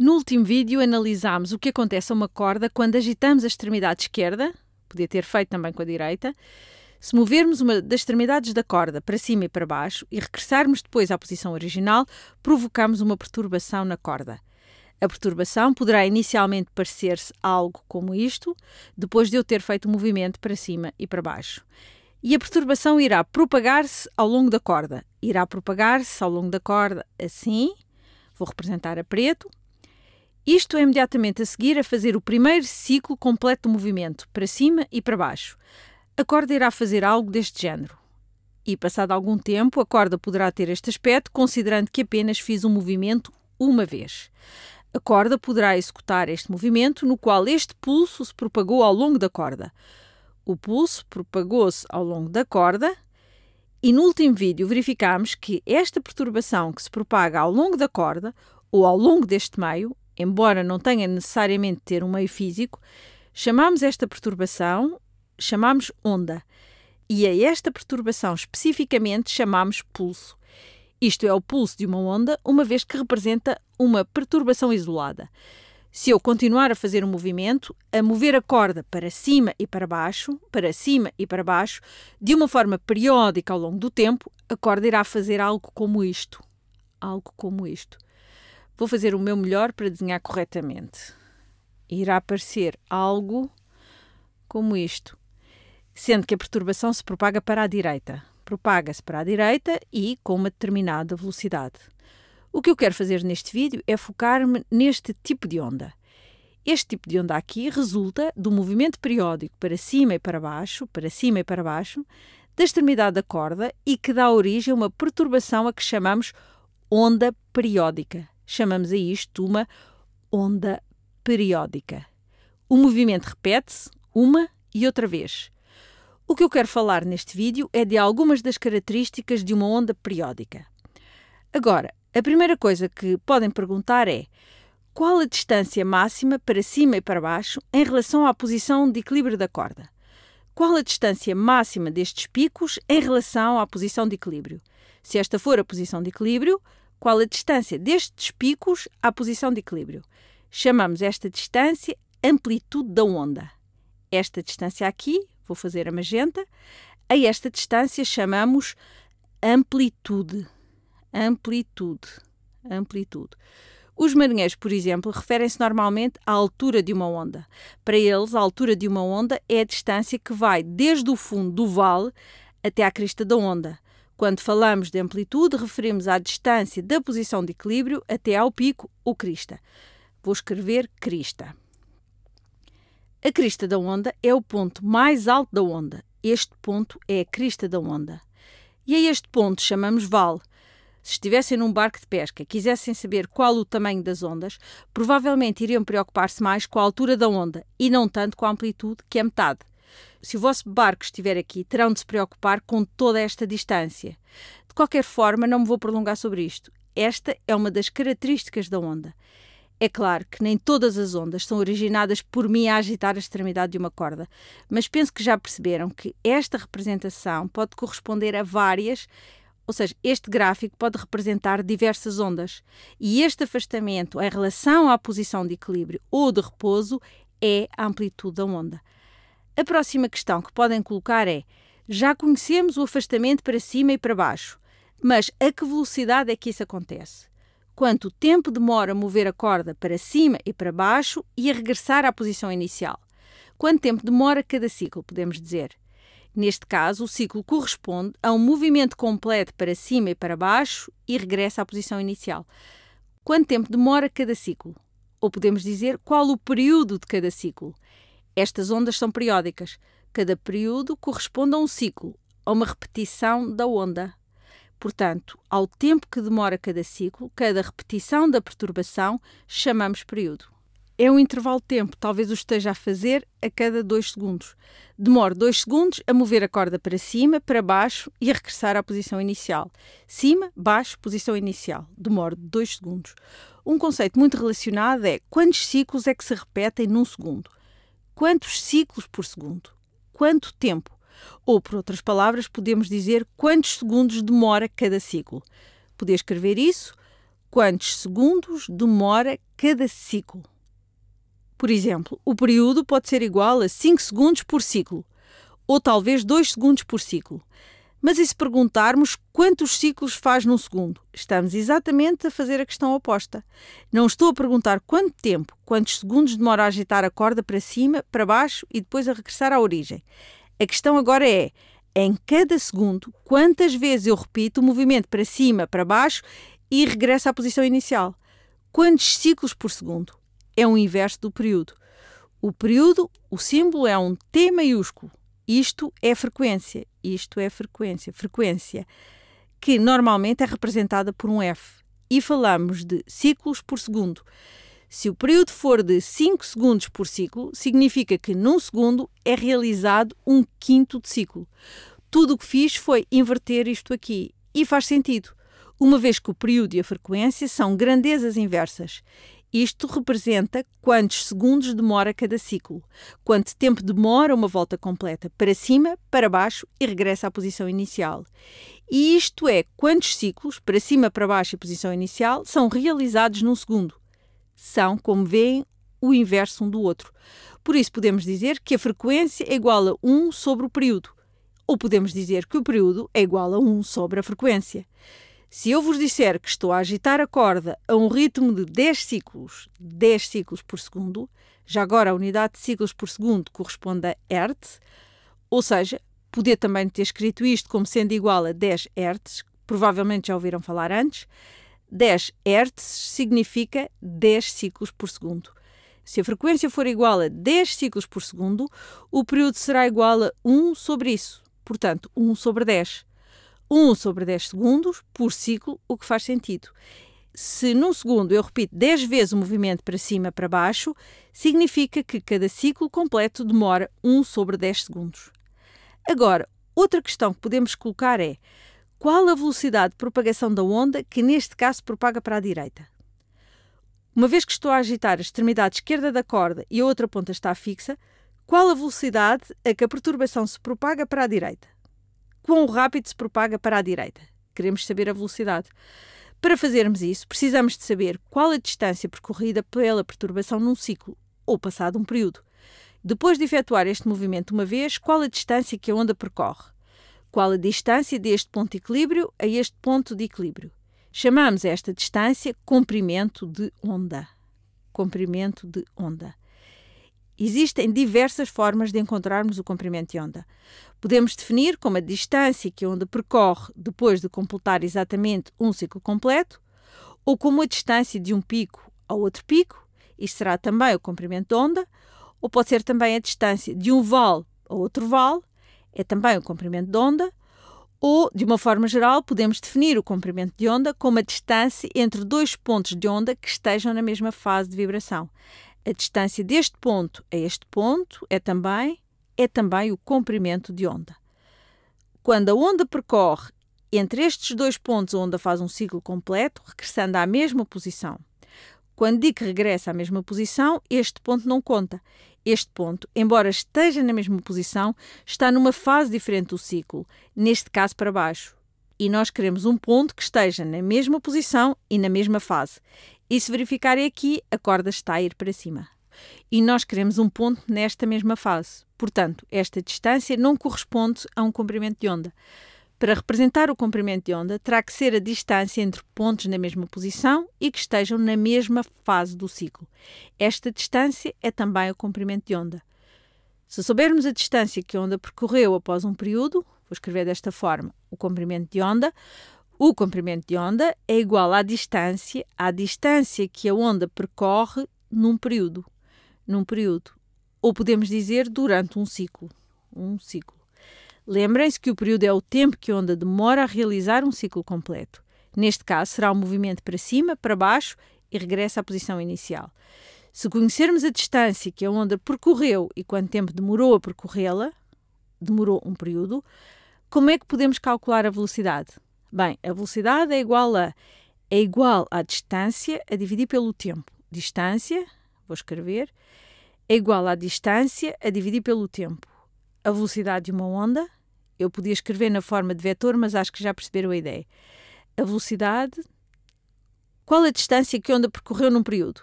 No último vídeo analisámos o que acontece a uma corda quando agitamos a extremidade esquerda, podia ter feito também com a direita, se movermos uma das extremidades da corda para cima e para baixo e regressarmos depois à posição original, provocamos uma perturbação na corda. A perturbação poderá inicialmente parecer-se algo como isto, depois de eu ter feito o um movimento para cima e para baixo. E a perturbação irá propagar-se ao longo da corda. Irá propagar-se ao longo da corda assim, vou representar a preto, isto é imediatamente a seguir a fazer o primeiro ciclo completo do movimento, para cima e para baixo. A corda irá fazer algo deste género. E passado algum tempo, a corda poderá ter este aspecto, considerando que apenas fiz um movimento uma vez. A corda poderá executar este movimento, no qual este pulso se propagou ao longo da corda. O pulso propagou-se ao longo da corda, e no último vídeo verificámos que esta perturbação que se propaga ao longo da corda ou ao longo deste meio embora não tenha necessariamente de ter um meio físico, chamamos esta perturbação, chamamos onda. E a esta perturbação especificamente chamamos pulso. Isto é o pulso de uma onda, uma vez que representa uma perturbação isolada. Se eu continuar a fazer um movimento, a mover a corda para cima e para baixo, para cima e para baixo, de uma forma periódica ao longo do tempo, a corda irá fazer algo como isto. Algo como isto vou fazer o meu melhor para desenhar corretamente. Irá aparecer algo como isto, sendo que a perturbação se propaga para a direita. Propaga-se para a direita e com uma determinada velocidade. O que eu quero fazer neste vídeo é focar-me neste tipo de onda. Este tipo de onda aqui resulta do movimento periódico para cima e para baixo, para cima e para baixo, da extremidade da corda e que dá origem a uma perturbação a que chamamos onda periódica. Chamamos a isto uma onda periódica. O movimento repete-se uma e outra vez. O que eu quero falar neste vídeo é de algumas das características de uma onda periódica. Agora, a primeira coisa que podem perguntar é qual a distância máxima para cima e para baixo em relação à posição de equilíbrio da corda? Qual a distância máxima destes picos em relação à posição de equilíbrio? Se esta for a posição de equilíbrio, qual a distância destes picos à posição de equilíbrio. Chamamos esta distância amplitude da onda. Esta distância aqui, vou fazer a magenta, a esta distância chamamos amplitude. Amplitude. Amplitude. Os marinheiros, por exemplo, referem-se normalmente à altura de uma onda. Para eles, a altura de uma onda é a distância que vai desde o fundo do vale até à crista da onda. Quando falamos de amplitude, referimos à distância da posição de equilíbrio até ao pico, o crista. Vou escrever crista. A crista da onda é o ponto mais alto da onda. Este ponto é a crista da onda. E a este ponto chamamos vale. Se estivessem num barco de pesca e quisessem saber qual o tamanho das ondas, provavelmente iriam preocupar-se mais com a altura da onda e não tanto com a amplitude, que é metade. Se o vosso barco estiver aqui, terão de se preocupar com toda esta distância. De qualquer forma, não me vou prolongar sobre isto. Esta é uma das características da onda. É claro que nem todas as ondas são originadas por mim a agitar a extremidade de uma corda, mas penso que já perceberam que esta representação pode corresponder a várias, ou seja, este gráfico pode representar diversas ondas. E este afastamento em relação à posição de equilíbrio ou de repouso é a amplitude da onda. A próxima questão que podem colocar é: já conhecemos o afastamento para cima e para baixo, mas a que velocidade é que isso acontece? Quanto tempo demora a mover a corda para cima e para baixo e a regressar à posição inicial? Quanto tempo demora cada ciclo, podemos dizer? Neste caso, o ciclo corresponde a um movimento completo para cima e para baixo e regressa à posição inicial. Quanto tempo demora cada ciclo? Ou podemos dizer qual o período de cada ciclo? Estas ondas são periódicas. Cada período corresponde a um ciclo, a uma repetição da onda. Portanto, ao tempo que demora cada ciclo, cada repetição da perturbação, chamamos período. É um intervalo de tempo, talvez o esteja a fazer a cada dois segundos. Demora dois segundos a mover a corda para cima, para baixo e a regressar à posição inicial. Cima, baixo, posição inicial. Demora dois segundos. Um conceito muito relacionado é quantos ciclos é que se repetem num segundo quantos ciclos por segundo, quanto tempo, ou, por outras palavras, podemos dizer quantos segundos demora cada ciclo. Poder escrever isso? Quantos segundos demora cada ciclo? Por exemplo, o período pode ser igual a 5 segundos por ciclo, ou talvez 2 segundos por ciclo. Mas e se perguntarmos quantos ciclos faz num segundo? Estamos exatamente a fazer a questão oposta. Não estou a perguntar quanto tempo, quantos segundos demora a agitar a corda para cima, para baixo e depois a regressar à origem. A questão agora é, em cada segundo, quantas vezes eu repito o movimento para cima, para baixo e regresso à posição inicial? Quantos ciclos por segundo? É o inverso do período. O período, o símbolo é um T maiúsculo. Isto é frequência isto é frequência. Frequência que normalmente é representada por um F. E falamos de ciclos por segundo. Se o período for de 5 segundos por ciclo, significa que num segundo é realizado um quinto de ciclo. Tudo o que fiz foi inverter isto aqui e faz sentido, uma vez que o período e a frequência são grandezas inversas. Isto representa quantos segundos demora cada ciclo, quanto tempo demora uma volta completa para cima, para baixo e regressa à posição inicial. E isto é quantos ciclos, para cima, para baixo e posição inicial, são realizados num segundo. São, como veem, o inverso um do outro. Por isso podemos dizer que a frequência é igual a 1 sobre o período, ou podemos dizer que o período é igual a 1 sobre a frequência. Se eu vos disser que estou a agitar a corda a um ritmo de 10 ciclos, 10 ciclos por segundo, já agora a unidade de ciclos por segundo corresponde a Hertz, ou seja, poder também ter escrito isto como sendo igual a 10 Hertz, provavelmente já ouviram falar antes. 10 Hertz significa 10 ciclos por segundo. Se a frequência for igual a 10 ciclos por segundo, o período será igual a 1 sobre isso, portanto, 1 sobre 10. 1 sobre 10 segundos por ciclo, o que faz sentido. Se num segundo eu repito 10 vezes o movimento para cima para baixo, significa que cada ciclo completo demora 1 sobre 10 segundos. Agora, outra questão que podemos colocar é qual a velocidade de propagação da onda que neste caso propaga para a direita? Uma vez que estou a agitar a extremidade esquerda da corda e a outra ponta está fixa, qual a velocidade a que a perturbação se propaga para a direita? quão rápido se propaga para a direita. Queremos saber a velocidade. Para fazermos isso, precisamos de saber qual a distância percorrida pela perturbação num ciclo ou passado um período. Depois de efetuar este movimento uma vez, qual a distância que a onda percorre? Qual a distância deste ponto de equilíbrio a este ponto de equilíbrio? Chamamos esta distância comprimento de onda. Comprimento de onda. Existem diversas formas de encontrarmos o comprimento de onda. Podemos definir como a distância que a onda percorre depois de completar exatamente um ciclo completo, ou como a distância de um pico ao outro pico, isto será também o comprimento de onda, ou pode ser também a distância de um vale a outro vale, é também o comprimento de onda, ou, de uma forma geral, podemos definir o comprimento de onda como a distância entre dois pontos de onda que estejam na mesma fase de vibração. A distância deste ponto a este ponto é também, é também o comprimento de onda. Quando a onda percorre entre estes dois pontos, a onda faz um ciclo completo, regressando à mesma posição. Quando digo que regressa à mesma posição, este ponto não conta. Este ponto, embora esteja na mesma posição, está numa fase diferente do ciclo, neste caso para baixo e nós queremos um ponto que esteja na mesma posição e na mesma fase. E se verificarem aqui, a corda está a ir para cima. E nós queremos um ponto nesta mesma fase. Portanto, esta distância não corresponde a um comprimento de onda. Para representar o comprimento de onda, terá que ser a distância entre pontos na mesma posição e que estejam na mesma fase do ciclo. Esta distância é também o comprimento de onda. Se soubermos a distância que a onda percorreu após um período, Vou escrever desta forma: o comprimento de onda. O comprimento de onda é igual à distância, à distância que a onda percorre num período, num período, ou podemos dizer durante um ciclo, um ciclo. Lembrem-se que o período é o tempo que a onda demora a realizar um ciclo completo. Neste caso, será o um movimento para cima, para baixo e regressa à posição inicial. Se conhecermos a distância que a onda percorreu e quanto tempo demorou a percorrê-la, demorou um período. Como é que podemos calcular a velocidade? Bem, a velocidade é igual a é igual à distância a dividir pelo tempo. Distância, vou escrever, é igual à distância a dividir pelo tempo. A velocidade de uma onda, eu podia escrever na forma de vetor, mas acho que já perceberam a ideia. A velocidade, qual a distância que a onda percorreu num período?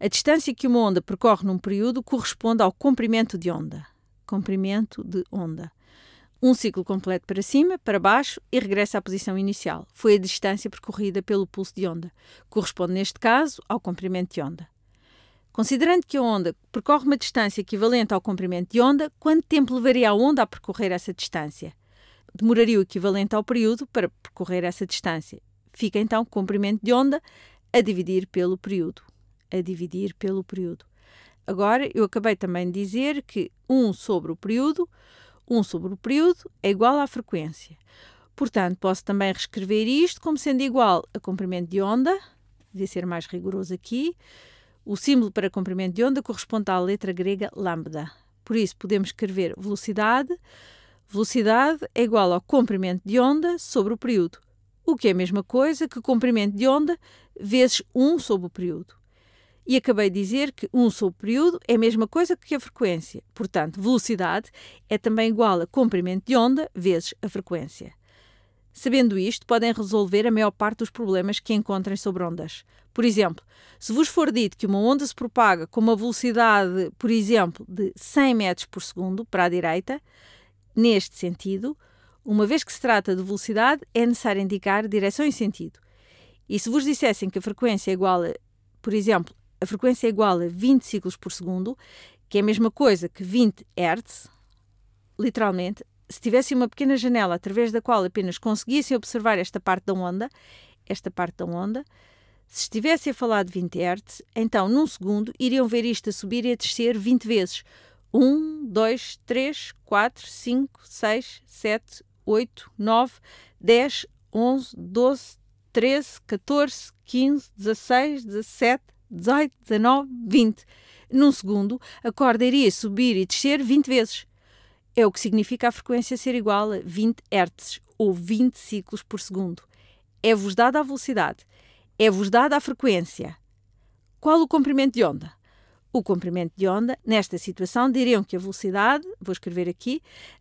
A distância que uma onda percorre num período corresponde ao comprimento de onda comprimento de onda. Um ciclo completo para cima, para baixo e regressa à posição inicial. Foi a distância percorrida pelo pulso de onda. Corresponde, neste caso, ao comprimento de onda. Considerando que a onda percorre uma distância equivalente ao comprimento de onda, quanto tempo levaria a onda a percorrer essa distância? Demoraria o equivalente ao período para percorrer essa distância. Fica então o comprimento de onda a dividir pelo período. A dividir pelo período. Agora, eu acabei também de dizer que 1 sobre o período, 1 sobre o período é igual à frequência. Portanto, posso também reescrever isto como sendo igual a comprimento de onda, devia ser mais rigoroso aqui. O símbolo para comprimento de onda corresponde à letra grega lambda. Por isso, podemos escrever velocidade. Velocidade é igual ao comprimento de onda sobre o período, o que é a mesma coisa que comprimento de onda vezes 1 sobre o período. E acabei de dizer que um sobre período é a mesma coisa que a frequência. Portanto, velocidade é também igual a comprimento de onda vezes a frequência. Sabendo isto, podem resolver a maior parte dos problemas que encontrem sobre ondas. Por exemplo, se vos for dito que uma onda se propaga com uma velocidade, por exemplo, de 100 metros por segundo para a direita, neste sentido, uma vez que se trata de velocidade, é necessário indicar direção e sentido. E se vos dissessem que a frequência é igual a, por exemplo, a frequência é igual a 20 ciclos por segundo, que é a mesma coisa que 20 Hz, literalmente, se tivesse uma pequena janela através da qual apenas conseguissem observar esta parte da onda, esta parte da onda, se estivesse a falar de 20 Hz, então num segundo iriam ver isto a subir e a descer 20 vezes. 1, 2, 3, 4, 5, 6, 7, 8, 9, 10, 11, 12, 13, 14, 15, 16, 17, 18, 19, 20. Num segundo, a corda iria subir e descer 20 vezes. É o que significa a frequência ser igual a 20 Hz, ou 20 ciclos por segundo. É-vos dada a velocidade. É-vos dada a frequência. Qual o comprimento de onda? O comprimento de onda, nesta situação, diriam que a velocidade, vou escrever aqui,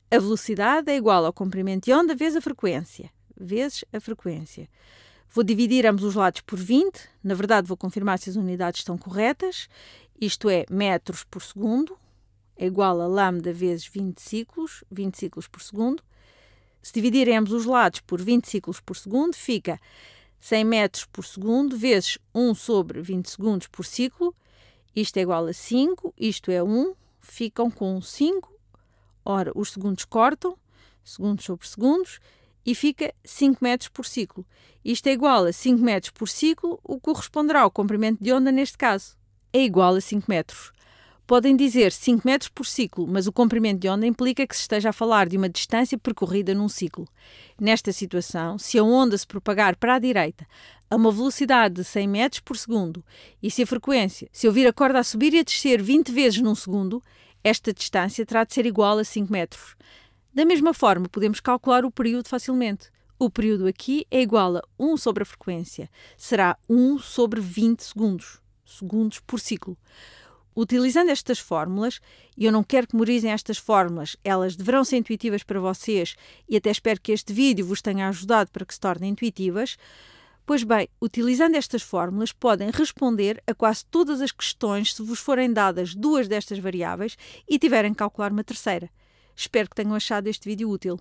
a velocidade é igual ao comprimento de onda vezes a frequência. Vezes a frequência. Vou dividir ambos os lados por 20. Na verdade, vou confirmar se as unidades estão corretas. Isto é, metros por segundo é igual a lambda vezes 20 ciclos, 20 ciclos por segundo. Se dividirem ambos os lados por 20 ciclos por segundo, fica 100 metros por segundo vezes 1 sobre 20 segundos por ciclo. Isto é igual a 5, isto é 1, ficam com 5. Ora, os segundos cortam, segundos sobre segundos, e fica 5 metros por ciclo. Isto é igual a 5 metros por ciclo, o que corresponderá ao comprimento de onda neste caso. É igual a 5 metros. Podem dizer 5 metros por ciclo, mas o comprimento de onda implica que se esteja a falar de uma distância percorrida num ciclo. Nesta situação, se a onda se propagar para a direita a uma velocidade de 100 metros por segundo e se a frequência, se eu vir a corda a subir e a descer 20 vezes num segundo, esta distância terá de ser igual a 5 metros. Da mesma forma, podemos calcular o período facilmente. O período aqui é igual a 1 sobre a frequência. Será 1 sobre 20 segundos, segundos por ciclo. Utilizando estas fórmulas, e eu não quero que memorizem estas fórmulas, elas deverão ser intuitivas para vocês e até espero que este vídeo vos tenha ajudado para que se tornem intuitivas. Pois bem, utilizando estas fórmulas, podem responder a quase todas as questões se vos forem dadas duas destas variáveis e tiverem que calcular uma terceira. Espero que tenham achado este vídeo útil.